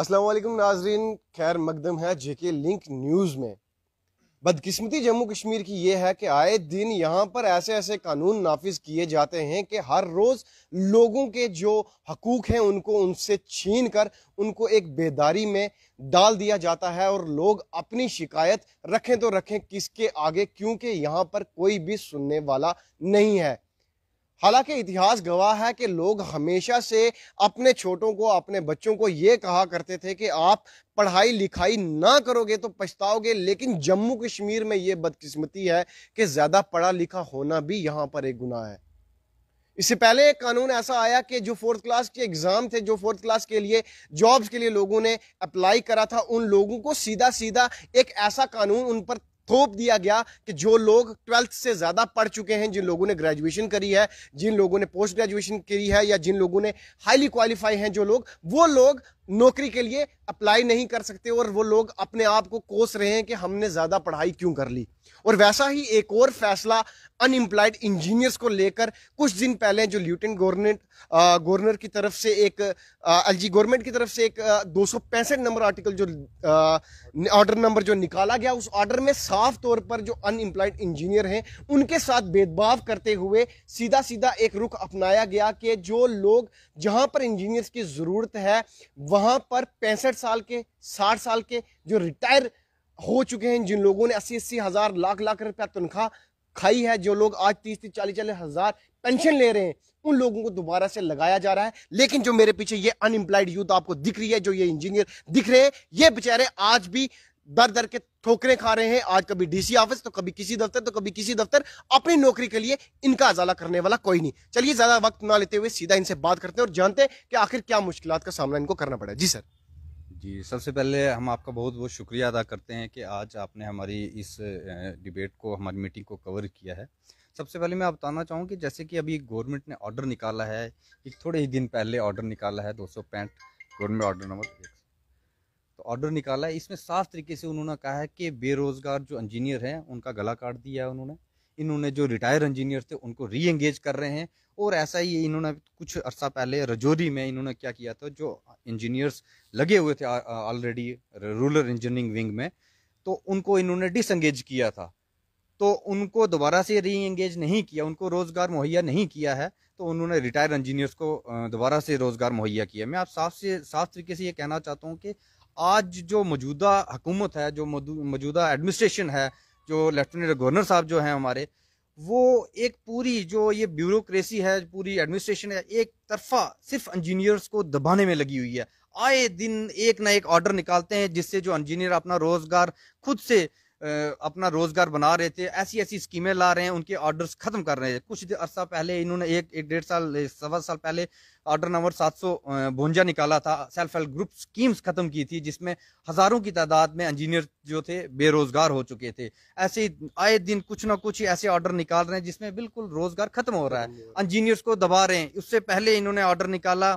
असलम नाजरीन खैर मकदम है जेके लिंक न्यूज़ में बदकिस्मती जम्मू कश्मीर की ये है कि आए दिन यहाँ पर ऐसे ऐसे कानून नाफिज किए जाते हैं कि हर रोज़ लोगों के जो हकूक हैं उनको उनसे छीन कर उनको एक बेदारी में डाल दिया जाता है और लोग अपनी शिकायत रखें तो रखें किसके आगे क्योंकि यहाँ पर कोई भी सुनने वाला नहीं है हालांकि इतिहास गवाह है कि लोग हमेशा से अपने छोटों को अपने बच्चों को ये कहा करते थे कि आप पढ़ाई लिखाई ना करोगे तो पछताओगे लेकिन जम्मू कश्मीर में ये बदकिस्मती है कि ज़्यादा पढ़ा लिखा होना भी यहाँ पर एक गुनाह है इससे पहले एक कानून ऐसा आया कि जो फोर्थ क्लास के एग्ज़ाम थे जो फोर्थ क्लास के लिए जॉब्स के लिए लोगों ने अप्लाई करा था उन लोगों को सीधा सीधा एक ऐसा कानून उन पर स्कोप दिया गया कि जो लोग ट्वेल्थ से ज़्यादा पढ़ चुके हैं जिन लोगों ने ग्रेजुएशन करी है जिन लोगों ने पोस्ट ग्रेजुएशन करी है या जिन लोगों ने हाईली क्वालिफाई हैं जो लोग वो लोग नौकरी के लिए अप्लाई नहीं कर सकते और वो लोग अपने आप को कोस रहे हैं कि हमने ज़्यादा पढ़ाई क्यों कर ली और वैसा ही एक और फैसला अनएम्प्लॉयड इंजीनियर्स को लेकर कुछ दिन पहले जो ल्यूटेंट गवर्नमेंट गवर्नर की तरफ से एक एल जी गवर्नमेंट की तरफ से एक दो नंबर आर्टिकल जो ऑर्डर नंबर जो निकाला गया उस ऑर्डर में साफ तौर पर जो अनएम्प्लॉयड इंजीनियर हैं उनके साथ भेदभाव करते हुए सीधा सीधा एक रुख अपनाया गया कि जो लोग जहां पर इंजीनियर्स की ज़रूरत है वह वहाँ पर पैंसठ साल के साठ साल के जो रिटायर हो चुके हैं जिन लोगों ने अस्सी अस्सी हज़ार लाख लाख रुपया तनख्वाह खाई है जो लोग आज तीस तीस चालीस चालीस हज़ार पेंशन ले रहे हैं उन लोगों को दोबारा से लगाया जा रहा है लेकिन जो मेरे पीछे ये अनएम्प्लॉयड यूथ आपको दिख रही है जो ये इंजीनियर दिख रहे हैं ये बेचारे आज भी दर दर के ठोकरे खा रहे हैं आज कभी डीसी ऑफिस तो कभी किसी दफ्तर तो कभी किसी दफ्तर अपनी नौकरी के लिए इनका अजाला करने वाला कोई नहीं चलिए ज्यादा वक्त ना लेते हुए सीधा इनसे बात करते हैं और जानते हैं कि आखिर क्या मुश्किल का सामना इनको करना पड़ा जी सर जी सबसे पहले हम आपका बहुत बहुत शुक्रिया अदा करते हैं कि आज आपने हमारी इस डिबेट को हमारी मीटिंग को कवर किया है सबसे पहले मैं बताना चाहूँ कि जैसे कि अभी गवर्नमेंट ने ऑर्डर निकाला है एक थोड़े ही दिन पहले ऑर्डर निकाला है दो गवर्नमेंट ऑर्डर नंबर तो ऑर्डर निकाला है इसमें साफ तरीके से उन्होंने कहा है कि बेरोज़गार जो इंजीनियर हैं उनका गला काट दिया है उन्होंने इन्होंने जो रिटायर इंजीनियर थे उनको री एंगेज कर रहे हैं और ऐसा ही इन्होंने कुछ अर्सा पहले रजौरी में इन्होंने क्या किया था जो इंजीनियर्स लगे हुए थे ऑलरेडी रूरल इंजीनियरिंग विंग में तो उनको इन्होंने डिसंगेज किया था तो उनको दोबारा से री एंगेज नहीं किया उनको रोज़गार मुहैया नहीं किया है तो उन्होंने रिटायर्ड इंजीनियर्स को दोबारा से रोज़गार मुहैया किया मैं आप साफ से साफ तरीके से ये कहना चाहता हूँ कि आज जो मौजूदा हुकूमत है जो मौजूदा एडमिनिस्ट्रेशन है जो लेफ्टिनेंट गवर्नर साहब जो हैं हमारे वो एक पूरी जो ये ब्यूरोक्रेसी है पूरी एडमिनिस्ट्रेशन है एक तरफा सिर्फ इंजीनियर्स को दबाने में लगी हुई है आए दिन एक ना एक ऑर्डर निकालते हैं जिससे जो इंजीनियर अपना रोजगार खुद से अपना रोज़गार बना रहे थे ऐसी ऐसी स्कीमें ला रहे हैं उनके ऑर्डर्स ख़त्म कर रहे हैं कुछ अरसा पहले इन्होंने एक एक डेढ़ साल सवा साल पहले ऑर्डर नंबर सात सौ बुंजा निकाला था सेल्फ हेल्प ग्रुप स्कीम्स ख़त्म की थी जिसमें हज़ारों की तादाद में इंजीनियर जो थे बेरोज़गार हो चुके थे ऐसे आए दिन कुछ ना कुछ ऐसे ऑर्डर निकाल रहे हैं जिसमें बिल्कुल रोज़गार ख़त्म हो रहा है इंजीनियर्स को दबा रहे हैं उससे पहले इन्होंने ऑर्डर निकाला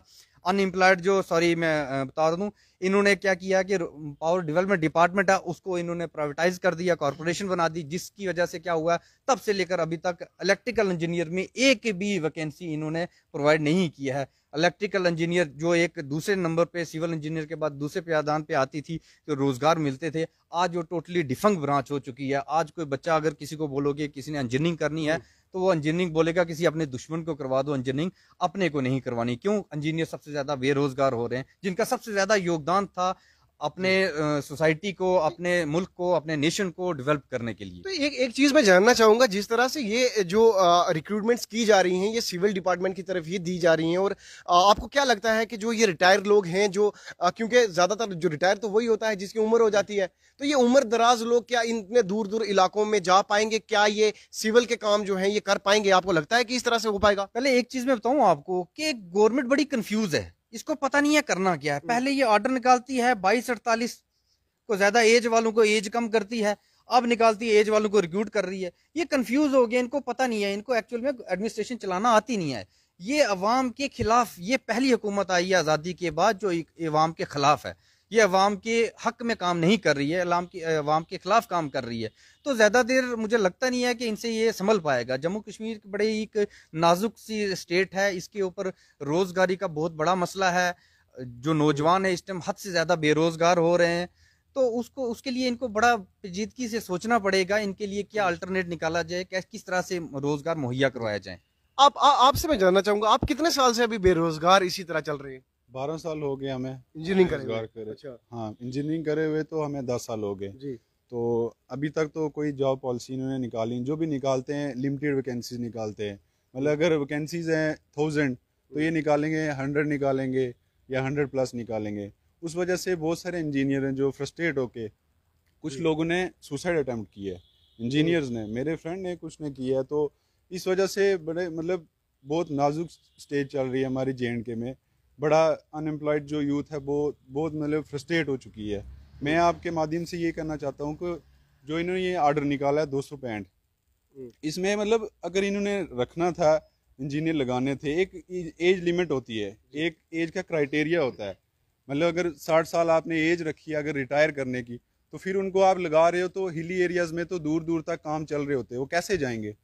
अनएम्प्लॉयड जो सॉरी मैं बता दूँ इन्होंने क्या किया कि पावर डेवलपमेंट डिपार्टमेंट है उसको इन्होंने प्राइवेटाइज कर दिया कॉरपोरेशन बना दी जिसकी वजह से क्या हुआ तब से लेकर अभी तक इलेक्ट्रिकल इंजीनियर में एक भी वैकेंसी इन्होंने प्रोवाइड नहीं किया है इलेक्ट्रिकल इंजीनियर जो एक दूसरे नंबर पे सिविल इंजीनियर के बाद दूसरे प्यादान पे आती थी जो रोज़गार मिलते थे आज वो टोटली डिफंग ब्रांच हो चुकी है आज कोई बच्चा अगर किसी को बोलोगे किसी ने इंजीनियरिंग करनी है तो वो इंजीनियरिंग बोलेगा किसी अपने दुश्मन को करवा दो इंजीनियरिंग अपने को नहीं करवानी क्यों इंजीनियर सबसे ज़्यादा बेरोजगार हो रहे हैं जिनका सबसे ज़्यादा योगदान योगदान था अपने सोसाइटी को अपने मुल्क को अपने नेशन को डेवलप करने के लिए तो एक एक चीज़ मैं जानना चाहूंगा जिस तरह से ये जो रिक्रूटमेंट्स की जा रही हैं ये सिविल डिपार्टमेंट की तरफ ये दी जा रही हैं और आ, आपको क्या लगता है कि जो ये रिटायर लोग हैं जो क्योंकि ज़्यादातर जो रिटायर तो वही होता है जिसकी उम्र हो जाती है तो ये उम्र दराज लोग क्या इतने दूर दूर इलाकों में जा पाएंगे क्या ये सिविल के काम जो है ये कर पाएंगे आपको लगता है कि इस तरह से हो पाएगा पहले एक चीज़ मैं बताऊँ आपको कि गवर्नमेंट बड़ी कंफ्यूज है इसको पता नहीं है करना क्या है हम्म। पहले ये ऑर्डर निकालती है बाईस अड़तालीस को ज़्यादा एज वालों को एज कम करती है अब निकालती है एज वालों को रिक्यूट कर रही है ये कंफ्यूज हो गया इनको पता नहीं है इनको एक्चुअल में एडमिनिस्ट्रेशन चलाना आती नहीं है ये अवाम के खिलाफ ये पहली हुकूमत आई है आज़ादी के बाद जो अवाम के खिलाफ है ये अवाम के हक में काम नहीं कर रही है अवाम के ख़िलाफ़ काम कर रही है तो ज़्यादा देर मुझे लगता नहीं है कि इनसे ये संभल पाएगा जम्मू कश्मीर बड़े ही एक नाजुक सी स्टेट है इसके ऊपर रोज़गारी का बहुत बड़ा मसला है जो नौजवान है इस टाइम हद से ज़्यादा बेरोज़गार हो रहे हैं तो उसको उसके लिए इनको बड़ा पेचीदगी से सोचना पड़ेगा इनके लिए क्या अल्टरनेट निकाला जाए क्या किस तरह से रोज़गार मुहैया करवाया जाए आप आपसे मैं जानना चाहूँगा आप कितने साल से अभी बेरोज़गार इसी तरह चल रहे हैं बारह साल हो गए हमें इंजीनियरिंग करे अच्छा हाँ इंजीनियरिंग करे हुए तो हमें दस साल हो गए तो अभी तक तो कोई जॉब पॉलिसी इन्होंने निकाली जो भी निकालते हैं लिमिटेड वैकेंसीज निकालते हैं मतलब अगर वैकेंसीज हैं थाउजेंड तो ये निकालेंगे हंड्रेड निकालेंगे या हंड्रेड प्लस निकालेंगे उस वजह से बहुत सारे इंजीनियर हैं जो फ्रस्ट्रेट होके कुछ लोगों ने सुसाइड अटैम्प्ट किया इंजीनियर्स ने मेरे फ्रेंड ने कुछ ने किया है तो इस वजह से बड़े मतलब बहुत नाजुक स्टेज चल रही है हमारी जे में बड़ा अनएम्प्लॉयड जो यूथ है वो बहुत मतलब फ्रस्ट्रेट हो चुकी है मैं आपके माध्यम से ये कहना चाहता हूँ कि जो इन्होंने ये आर्डर निकाला है दो सौ पैंठ हम्म। इसमें मतलब अगर इन्होंने रखना था इंजीनियर लगाने थे एक एज लिमिट होती है एक एज का क्राइटेरिया होता है मतलब अगर साठ साल आपने एज रखी है अगर रिटायर करने की तो फिर उनको आप लगा रहे हो तो हिली एरियाज़ में तो दूर दूर तक काम चल रहे होते हैं वो कैसे जाएंगे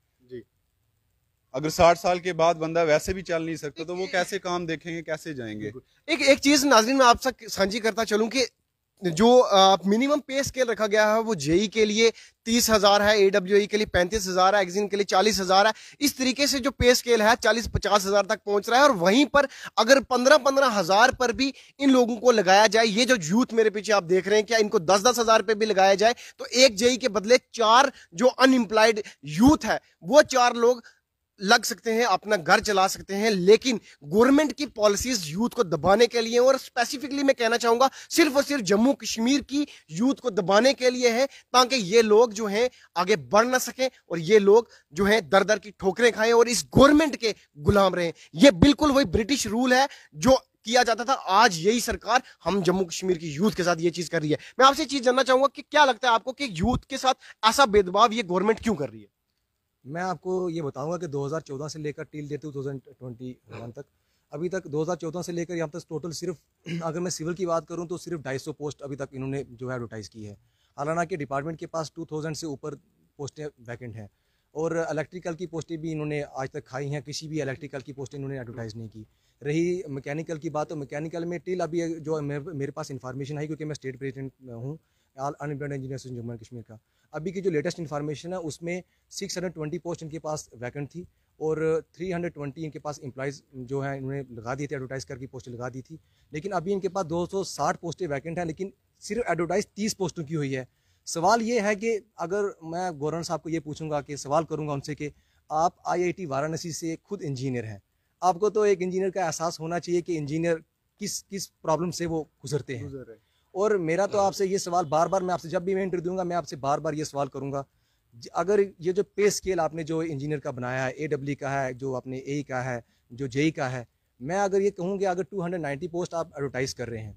अगर साठ साल के बाद बंदा वैसे भी चल नहीं सकता तो वो कैसे काम देखेंगे कैसे जाएंगे एक एक चीज नाजरीन में आपसे साझी करता चलूँ की जो मिनिमम पे स्केल रखा गया है वो जेई e के लिए तीस हज़ार है ए डब्ल्यू e के लिए पैंतीस हज़ार है एग्जिन के लिए चालीस हज़ार है इस तरीके से जो पे स्केल है चालीस पचास हज़ार तक पहुंच रहा है और वहीं पर अगर पंद्रह पंद्रह हज़ार पर भी इन लोगों को लगाया जाए ये जो यूथ मेरे पीछे आप देख रहे हैं क्या इनको दस दस हज़ार पे भी लगाया जाए तो एक जेई e के बदले चार जो अनएम्प्लॉयड यूथ है वो चार लोग लग सकते हैं अपना घर चला सकते हैं लेकिन गवर्नमेंट की पॉलिसीज यूथ को दबाने के लिए और स्पेसिफिकली मैं कहना चाहूंगा सिर्फ और सिर्फ जम्मू कश्मीर की यूथ को दबाने के लिए है ताकि ये लोग जो हैं आगे बढ़ ना सकें और ये लोग जो हैं दर दर की ठोकरें खाएं और इस गवर्नमेंट के गुलाम रहें ये बिल्कुल वही ब्रिटिश रूल है जो किया जाता था आज यही सरकार हम जम्मू कश्मीर की यूथ के साथ ये चीज कर रही है मैं आपसे चीज जानना चाहूंगा कि क्या लगता है आपको कि यूथ के साथ ऐसा भेदभाव ये गवर्नमेंट क्यों कर रही है मैं आपको ये बताऊंगा कि 2014 से लेकर टिल डेट थाउजेंड तक अभी तक 2014 से लेकर यहाँ तक टोटल सिर्फ अगर मैं सिविल की बात करूँ तो सिर्फ 250 पोस्ट अभी तक इन्होंने जो है एडवर्टाइज़ की है हालांकि डिपार्टमेंट के पास 2000 से ऊपर पोस्टें वैकेंट हैं और इलेक्ट्रिकल की पोस्टें भी इन्होंने आज तक खाई हैं किसी भी इलेक्ट्रिकल की पोस्टें इन्होंने एडवर्टाइज़ नहीं की रही मैकेनिकल की बात तो मैकेनिकल में टिल अभी जो मेरे पास इन्फॉर्मेशन आई क्योंकि मैं स्टेट प्रेजिडेंट हूँ unemployed engineers Jammu and Kashmir का अभी की जो लेटेस्ट इन्फॉर्मेशन है उसमें 620 पोस्ट इनके पास वैकेंट थी और 320 इनके पास एम्प्लॉज जो है इन्होंने लगा दी थी एडवर्टाइज़ करके पोस्टें लगा दी थी लेकिन अभी इनके पास 260 पोस्टें वैकेंट हैं लेकिन सिर्फ एडवर्टाइज़ 30 पोस्टों की हुई है सवाल ये है कि अगर मैं गवर्नर साहब को ये पूछूंगा कि सवाल करूँगा उनसे कि आप टी वाराणसी से खुद इंजीनियर हैं आपको तो एक इंजीनियर का एहसास होना चाहिए कि इंजीनियर किस किस प्रॉब्लम से वो गुजरते हैं और मेरा तो हाँ। आपसे ये सवाल बार बार मैं आपसे जब भी मैं इंटरव्यू दूंगा मैं आपसे बार बार ये सवाल करूँगा अगर ये जो पे स्केल आपने जो इंजीनियर का बनाया है ए डब्ल्यू का है जो आपने ए का है जो जे का है मैं अगर ये कहूँ कि अगर 290 पोस्ट आप एडवर्टाइज़ कर रहे हैं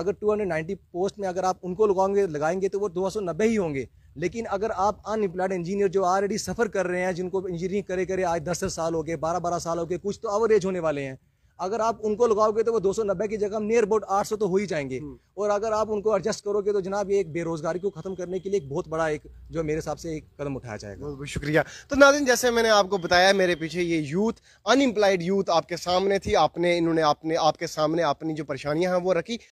अगर 290 पोस्ट में अगर आप उनको लगाओगे लगाएंगे तो वो नब्बे ही होंगे लेकिन अगर आप अनएम्प्लॉयड इंजीनियर जो ऑलरेडी सफ़र कर रहे हैं जिनको इंजीनियरिंग करे करे आज दस दस साल हो गए बारह बारह साल हो गए कुछ तो एवरेज होने वाले हैं अगर आप उनको लगाओगे तो वो 290 की जगह नियर अबाउट 800 तो हो ही जाएंगे हम्म। और अगर आप उनको एडजस्ट करोगे तो जनाब ये एक बेरोजगारी को खत्म करने के लिए एक बहुत बड़ा एक जो मेरे हिसाब से एक कदम उठाया जाएगा बहुत बहुत शुक्रिया तो नादिन जैसे मैंने आपको बताया मेरे पीछे ये यूथ अनएम्प्लॉयड यूथ आपके सामने थी आपने इन्होंने आपने आपके सामने अपनी जो परेशानियां हैं वो रखी